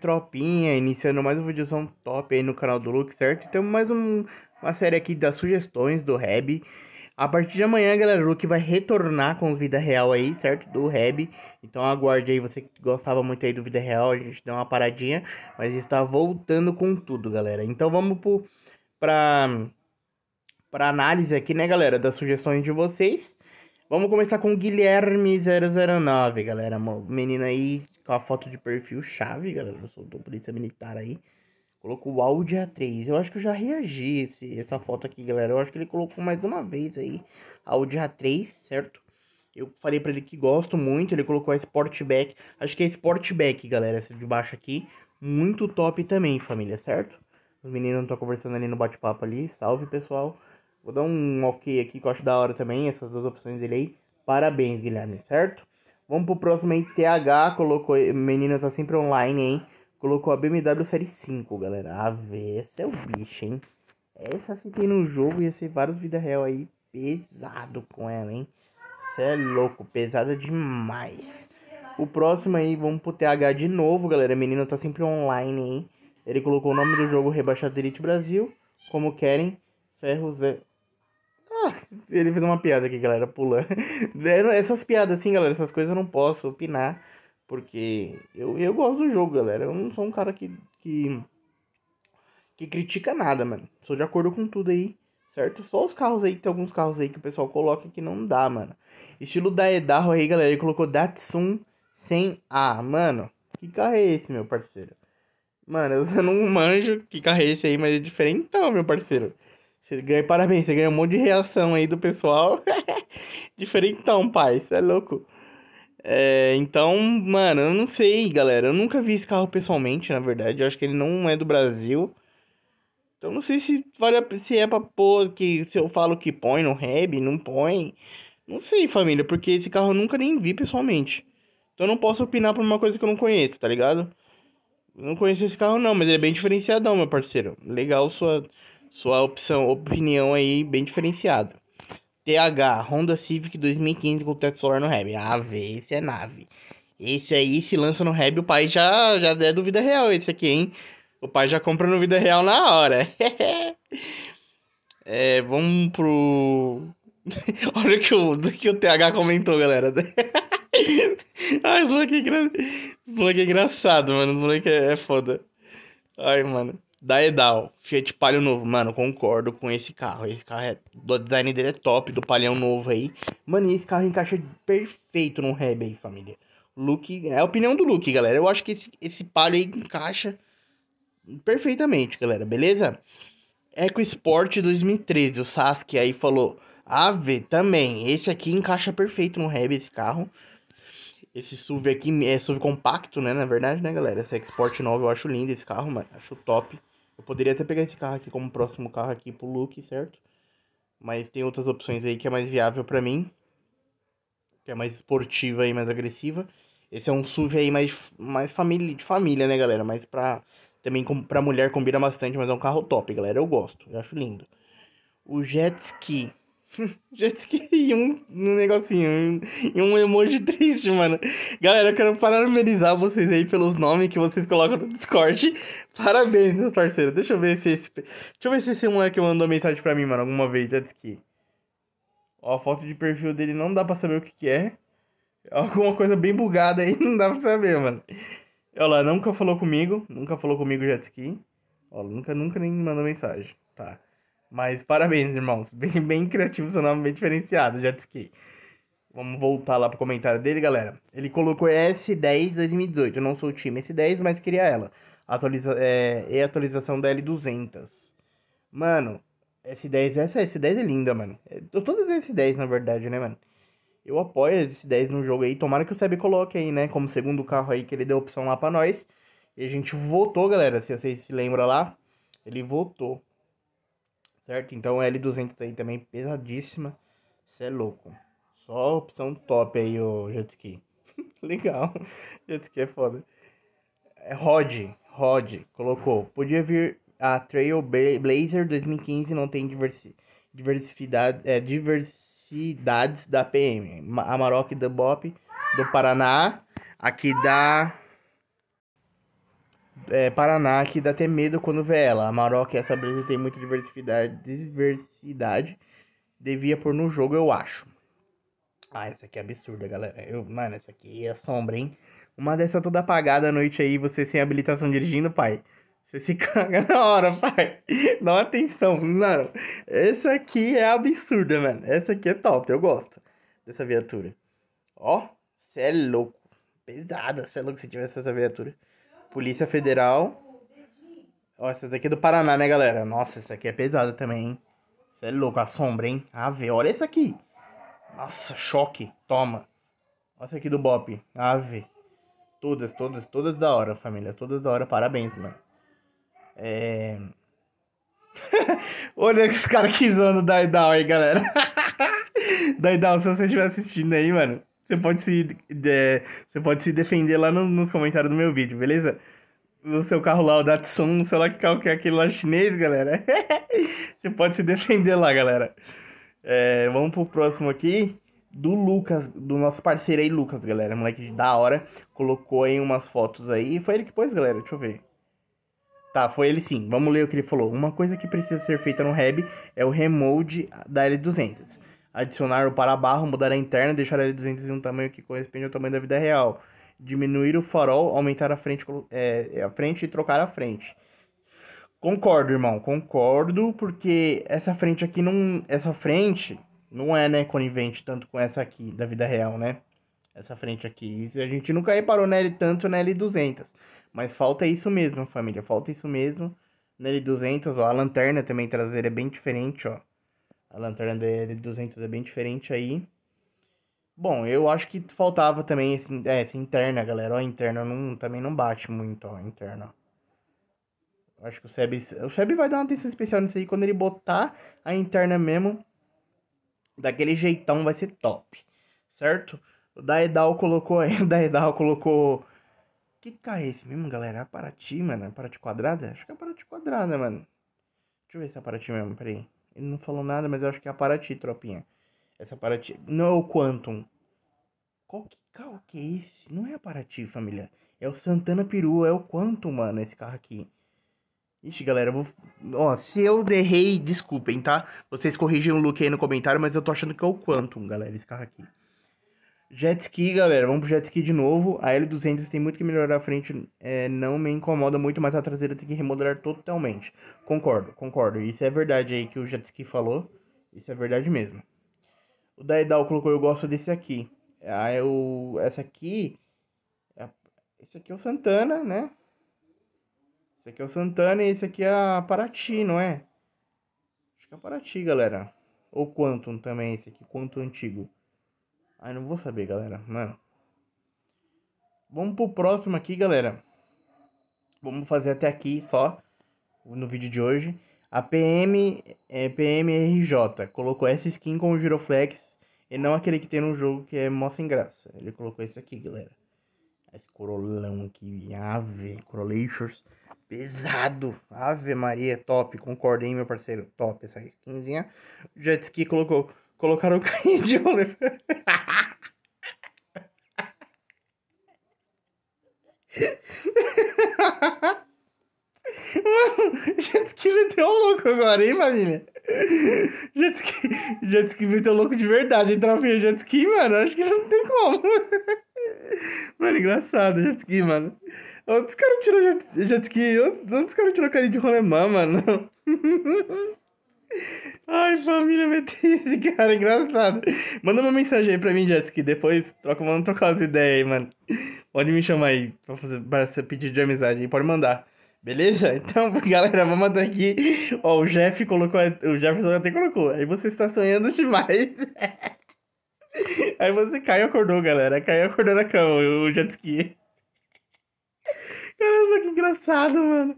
Tropinha, iniciando mais um videozão top aí no canal do Luke, certo? Temos então, mais um, uma série aqui das sugestões do Reb. A partir de amanhã, galera, o Luke vai retornar com Vida Real aí, certo? Do Reb. Então aguarde aí, você que gostava muito aí do Vida Real, a gente deu uma paradinha, mas está voltando com tudo, galera. Então vamos pro, pra, pra análise aqui, né, galera, das sugestões de vocês. Vamos começar com o Guilherme009, galera. Menina aí com a foto de perfil chave, galera. Soltou polícia militar aí. Colocou o Audi A3. Eu acho que eu já reagi esse, essa foto aqui, galera. Eu acho que ele colocou mais uma vez aí. Audi A3, certo? Eu falei para ele que gosto muito. Ele colocou a Sportback. Acho que é Sportback, galera. Essa de baixo aqui. Muito top também, família, certo? Os meninos estão conversando ali no bate-papo ali. Salve, pessoal. Vou dar um ok aqui que eu acho da hora também, essas duas opções dele aí. Parabéns, Guilherme, certo? Vamos pro próximo aí, TH colocou, menina tá sempre online, hein? Colocou a BMW Série 5, galera. A ver, esse é o bicho, hein? Essa se tem no jogo ia ser vários vida real aí, pesado com ela, hein? Cê é louco, pesada demais. O próximo aí, vamos pro TH de novo, galera. Menina tá sempre online, hein? Ele colocou o nome do jogo Rebaixado Elite Brasil, como querem, Ferros... Ele fez uma piada aqui, galera, pulando. Essas piadas assim, galera, essas coisas eu não posso opinar. Porque eu, eu gosto do jogo, galera. Eu não sou um cara que, que. que critica nada, mano. Sou de acordo com tudo aí, certo? Só os carros aí, tem alguns carros aí que o pessoal coloca que não dá, mano. Estilo da Edarro aí, galera. Ele colocou Datsun sem A. Mano, que carro é esse, meu parceiro? Mano, eu não manjo que carro é esse aí, mas é diferentão, meu parceiro. Você ganha parabéns, você ganha um monte de reação aí do pessoal. Diferentão, pai, você é louco. É, então, mano, eu não sei, galera. Eu nunca vi esse carro pessoalmente, na verdade. Eu acho que ele não é do Brasil. Então não sei se vale a, se é pra pôr que se eu falo que põe no Reb, não põe. Não sei, família, porque esse carro eu nunca nem vi pessoalmente. Então eu não posso opinar por uma coisa que eu não conheço, tá ligado? Eu não conheço esse carro não, mas ele é bem diferenciadão, meu parceiro. Legal sua sua opção, opinião aí bem diferenciada. TH, Honda Civic 2015 com teto solar no Reb. Ah, esse é nave. Esse aí se lança no Reb, o pai já, já é do vida real esse aqui, hein? O pai já compra no vida real na hora. é, vamos pro... Olha o que o, que o TH comentou, galera. Ai, ah, esse moleque é, engra... moleque é engraçado, mano. O moleque é, é foda. Ai, mano. Da Edal, Fiat Palio novo. Mano, concordo com esse carro. Esse carro é. O design dele é top, do Palhão novo aí. Mano, e esse carro encaixa perfeito no Reb aí, família. Look. É a opinião do Luke, galera. Eu acho que esse, esse Palio aí encaixa perfeitamente, galera, beleza? Eco Sport 2013, o Sasuke aí falou. Ave também. Esse aqui encaixa perfeito no Reb, esse carro esse SUV aqui é SUV compacto, né? Na é verdade, né, galera? Esse Export 9 eu acho lindo esse carro, mano. Acho top. Eu poderia até pegar esse carro aqui como próximo carro aqui pro Luke, certo? Mas tem outras opções aí que é mais viável para mim. Que é mais esportiva e mais agressiva. Esse é um SUV aí mais, mais família, de família, né, galera? Mas pra, também com, pra mulher combina bastante, mas é um carro top, galera. Eu gosto, eu acho lindo. O Jet Ski Jet ski e um, um negocinho. E um, um emoji triste, mano. Galera, eu quero parabenizar vocês aí pelos nomes que vocês colocam no Discord. Parabéns, meus parceiros. Deixa eu ver se esse. Deixa eu ver se esse moleque mandou mensagem pra mim, mano, alguma vez, Jet ski. Ó, a foto de perfil dele não dá pra saber o que, que é. é alguma coisa bem bugada aí, não dá pra saber, mano. Olha lá, nunca falou comigo. Nunca falou comigo, Jet ski. Ó, nunca, nunca nem mandou mensagem. Tá. Mas parabéns, irmãos. Bem, bem criativo seu nome, bem diferenciado, jet ski. Vamos voltar lá pro comentário dele, galera. Ele colocou S10 2018. Eu não sou o time S10, mas queria ela. Atualiza, é, e atualização da L200. Mano, S10, essa S10 é linda, mano. É, todas as S10, na verdade, né, mano? Eu apoio as S10 no jogo aí. Tomara que o Seb coloque aí, né? Como segundo carro aí que ele deu opção lá pra nós. E a gente votou, galera. Se vocês se lembram lá, ele votou certo? Então L200 aí também pesadíssima, você é louco. Só opção top aí o jet ski. Legal, jet ski é foda. É, Rod, Rod colocou, podia vir a Trail Blazer 2015 não tem diversi diversidade, é, diversidades da PM. A da Dubop do Paraná, aqui da é, Paraná que dá até medo quando vê ela. A Maroc e essa brisa tem muita diversidade, diversidade devia pôr no jogo, eu acho. Ah, essa aqui é absurda, galera. Eu, mano, essa aqui é sombra, hein? Uma dessa toda apagada à noite aí, você sem habilitação dirigindo, pai. Você se caga na hora, pai. Dá atenção, mano. Essa aqui é absurda, mano. Essa aqui é top, eu gosto dessa viatura. Ó, cê é louco. Pesada, cê é louco se tivesse essa viatura. Polícia Federal. Ó, essa daqui é do Paraná, né, galera? Nossa, essa aqui é pesada também, hein? Isso é louco, a sombra, hein? Ave, olha essa aqui. Nossa, choque. Toma. Olha essa aqui do Bop. Ave. Todas, todas, todas da hora, família. Todas da hora, parabéns, mano. É... olha os caras quisando da Idal aí, galera. Daidal, se você estiver assistindo aí, mano. Você pode se, você pode se defender lá no, nos comentários do meu vídeo, beleza? O seu carro lá, o Datsun, sei lá que carro que é aquele lá chinês, galera. você pode se defender lá, galera. É, vamos pro próximo aqui. Do Lucas, do nosso parceiro aí, Lucas, galera. Moleque da hora. Colocou aí umas fotos aí. Foi ele que pôs, galera? Deixa eu ver. Tá, foi ele sim. Vamos ler o que ele falou. Uma coisa que precisa ser feita no Reb é o remold da L200 adicionar o para-barro, mudar a interna, deixar ele 201 tamanho que corresponde ao tamanho da vida real, diminuir o farol, aumentar a frente, é, é, a frente e trocar a frente. Concordo, irmão, concordo, porque essa frente aqui não, essa frente não é, né, conivente tanto com essa aqui da vida real, né? Essa frente aqui, a gente nunca reparou nele tanto na L200, mas falta isso mesmo, família, falta isso mesmo na L200, ó, a lanterna também traseira é bem diferente, ó a lanterna DL200 é bem diferente aí. Bom, eu acho que faltava também esse, é, esse interna, galera. Ó, a interna não, também não bate muito, ó, a interna. Acho que o Seb, o Seb vai dar uma atenção especial nisso aí. Quando ele botar a interna mesmo, daquele jeitão vai ser top, certo? O Daedal colocou aí, o Daedal colocou... Que carro é esse mesmo, galera? É a Paraty, mano? É a Paraty quadrada? Acho que é a Paraty quadrada, mano. Deixa eu ver se é a Paraty mesmo, peraí. Ele não falou nada, mas eu acho que é a Paraty, tropinha. Essa Paraty. Não é o Quantum. Qual que carro que é esse? Não é a Paraty, família. É o Santana Peru, é o Quantum, mano, esse carro aqui. Ixi, galera, vou. Ó, se eu derrei, desculpem, tá? Vocês corrigem o look aí no comentário, mas eu tô achando que é o Quantum, galera, esse carro aqui. Jet ski, galera, vamos pro jet ski de novo. A L200 tem muito que melhorar a frente, é, não me incomoda muito, mas a traseira tem que remodelar totalmente. Concordo, concordo. Isso é verdade aí que o jet ski falou. Isso é verdade mesmo. O Daedal colocou, eu gosto desse aqui. Ah, eu, é essa aqui, é, esse aqui é o Santana, né? Esse aqui é o Santana e esse aqui é a Paraty, não é? Acho que é a Paraty, galera. Ou Quantum também, esse aqui, Quantum antigo. Ai, não vou saber, galera. Mano. Vamos pro próximo aqui, galera. Vamos fazer até aqui só. No vídeo de hoje. A PM, é, PMRJ colocou essa skin com o Giroflex. E não aquele que tem no jogo que é mó sem graça. Ele colocou esse aqui, galera. Esse corolão aqui, ave, corolations, pesado, ave maria, top, concorda hein, meu parceiro, top essa skinzinha. O jet ski colocou, colocaram o Caim de Oliver. Mano, jet ski meteu louco agora, hein, Marília? Jet ski, jet ski meteu louco de verdade. Entrar no jet ski, mano, acho que não tem como. Mano, engraçado, jet ski, mano. Onde os caras tiram jet, jet ski? Onde os caras tiram carinho de rolemã, mano? Ai, família, meti esse cara, engraçado. Manda uma mensagem aí pra mim, jet ski. Depois troca, vamos trocar as ideias aí, mano. Pode me chamar aí pra fazer pra ser pedido de amizade aí, pode mandar. Beleza? Então, galera, vamos mandar aqui. Ó, o Jeff colocou. O Jefferson até colocou. Aí você está sonhando demais. aí você caiu e acordou, galera. Caiu e acordou na cama, o jet ski. Caramba, que engraçado, mano.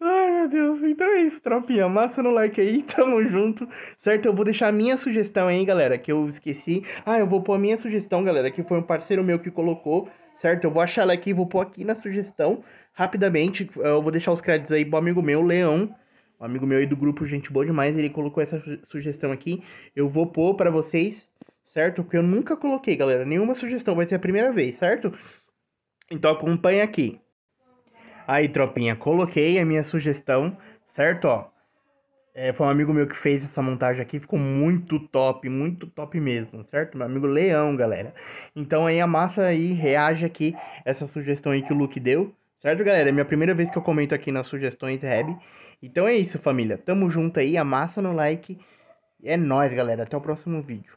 Ai, meu Deus. Então é isso, tropinha. Massa no like aí, tamo junto. Certo? Eu vou deixar a minha sugestão aí, galera, que eu esqueci. Ah, eu vou pôr a minha sugestão, galera, que foi um parceiro meu que colocou certo? Eu vou achar ela aqui, vou pôr aqui na sugestão, rapidamente, eu vou deixar os créditos aí pro amigo meu, Leão, um amigo meu aí do grupo Gente Boa Demais, ele colocou essa sugestão aqui, eu vou pôr para vocês, certo? Porque eu nunca coloquei, galera, nenhuma sugestão, vai ser a primeira vez, certo? Então acompanha aqui. Aí, tropinha, coloquei a minha sugestão, certo? Ó, é, foi um amigo meu que fez essa montagem aqui, ficou muito top, muito top mesmo, certo? Meu amigo Leão, galera. Então aí a massa aí reage aqui essa sugestão aí que o Luke deu, certo, galera? É minha primeira vez que eu comento aqui nas sugestões Reb. Então é isso, família. Tamo junto aí, amassa no like. É nós, galera. Até o próximo vídeo.